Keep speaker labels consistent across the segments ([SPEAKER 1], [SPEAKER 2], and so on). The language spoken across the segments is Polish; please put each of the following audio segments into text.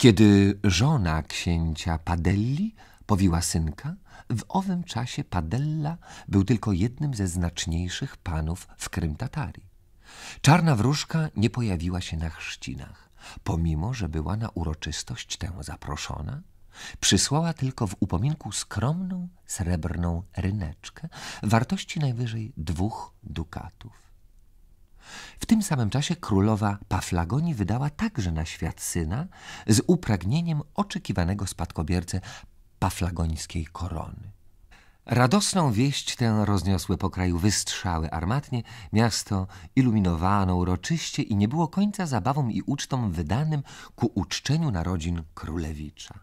[SPEAKER 1] Kiedy żona księcia Padelli powiła synka, w owym czasie Padella był tylko jednym ze znaczniejszych panów w Krym Tatarii. Czarna wróżka nie pojawiła się na chrzcinach, pomimo że była na uroczystość tę zaproszona. Przysłała tylko w upominku skromną, srebrną ryneczkę, wartości najwyżej dwóch dukatów. W tym samym czasie królowa Paflagoni wydała także na świat syna z upragnieniem oczekiwanego spadkobiercę paflagońskiej korony. Radosną wieść tę rozniosły po kraju wystrzały armatnie, miasto iluminowano uroczyście i nie było końca zabawom i ucztom wydanym ku uczczeniu narodzin królewicza.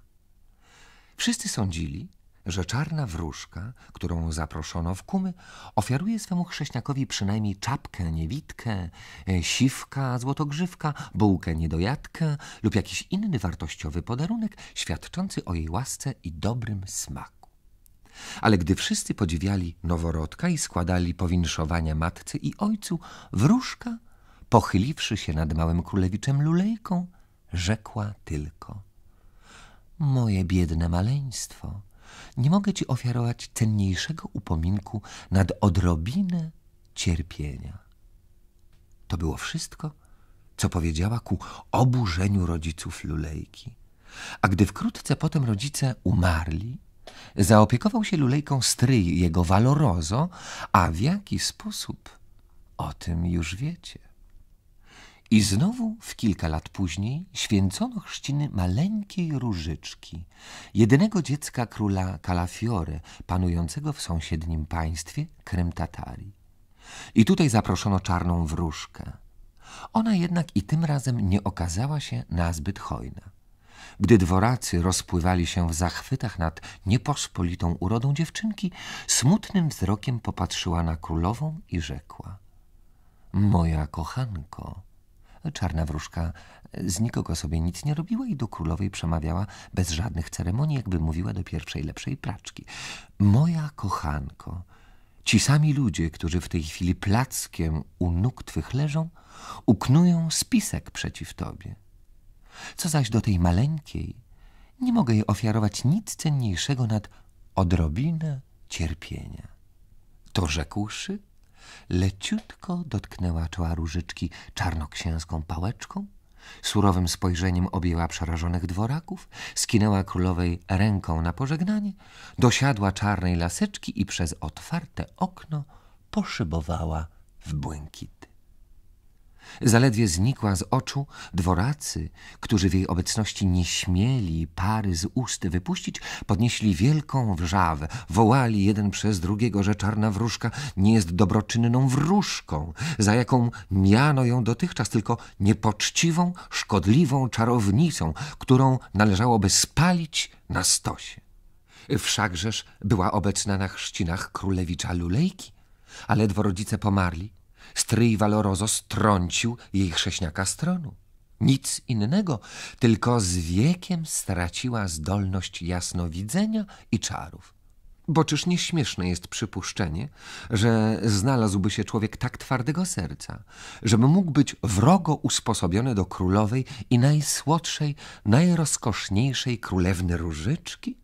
[SPEAKER 1] Wszyscy sądzili, że czarna wróżka, którą zaproszono w kumy, ofiaruje swemu chrześniakowi przynajmniej czapkę, niewitkę, e, siwka, złotogrzywka, bułkę, niedojadkę lub jakiś inny wartościowy podarunek świadczący o jej łasce i dobrym smaku. Ale gdy wszyscy podziwiali noworodka i składali powinszowania matce i ojcu, wróżka, pochyliwszy się nad małym królewiczem lulejką, rzekła tylko – Moje biedne maleństwo – nie mogę ci ofiarować cenniejszego upominku nad odrobinę cierpienia. To było wszystko, co powiedziała ku oburzeniu rodziców Lulejki. A gdy wkrótce potem rodzice umarli, zaopiekował się Lulejką stryj jego Valorozo, a w jaki sposób, o tym już wiecie. I znowu w kilka lat później święcono chrzciny maleńkiej różyczki, jedynego dziecka króla Kalafiore, panującego w sąsiednim państwie Krym Tatarii. I tutaj zaproszono czarną wróżkę. Ona jednak i tym razem nie okazała się nazbyt hojna. Gdy dworacy rozpływali się w zachwytach nad niepospolitą urodą dziewczynki, smutnym wzrokiem popatrzyła na królową i rzekła – Moja kochanko – Czarna wróżka z nikogo sobie nic nie robiła i do królowej przemawiała bez żadnych ceremonii, jakby mówiła do pierwszej lepszej praczki. Moja kochanko, ci sami ludzie, którzy w tej chwili plackiem u nóg twych leżą, uknują spisek przeciw tobie. Co zaś do tej maleńkiej, nie mogę jej ofiarować nic cenniejszego nad odrobinę cierpienia. To rzekłszy, Leciutko dotknęła czoła różyczki czarnoksięską pałeczką, surowym spojrzeniem objęła przerażonych dworaków, skinęła królowej ręką na pożegnanie, dosiadła czarnej laseczki i przez otwarte okno poszybowała w błękit. Zaledwie znikła z oczu, dworacy, którzy w jej obecności nie śmieli pary z ust wypuścić, podnieśli wielką wrzawę, wołali jeden przez drugiego, że czarna wróżka nie jest dobroczynną wróżką, za jaką miano ją dotychczas tylko niepoczciwą, szkodliwą czarownicą, którą należałoby spalić na stosie. Wszakżeż była obecna na chrzcinach królewicza Lulejki, ale dworodzice pomarli, Stryj Valorozo strącił jej chrześniaka z tronu. Nic innego, tylko z wiekiem straciła zdolność jasnowidzenia i czarów. Bo czyż nie śmieszne jest przypuszczenie, że znalazłby się człowiek tak twardego serca, żeby mógł być wrogo usposobiony do królowej i najsłodszej, najrozkoszniejszej królewny różyczki?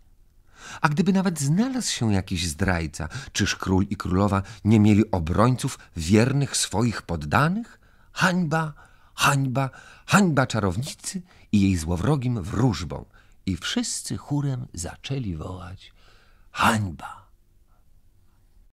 [SPEAKER 1] A gdyby nawet znalazł się jakiś zdrajca, czyż król i królowa nie mieli obrońców wiernych swoich poddanych? Hańba, hańba, hańba czarownicy i jej złowrogim wróżbą. I wszyscy chórem zaczęli wołać hańba.